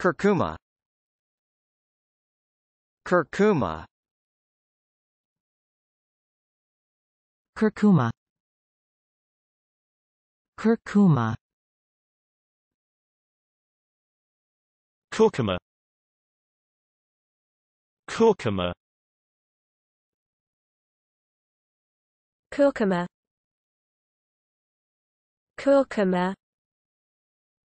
Curcuma Curcuma Curcuma Curcuma Curcuma Curcuma Curcuma Curcuma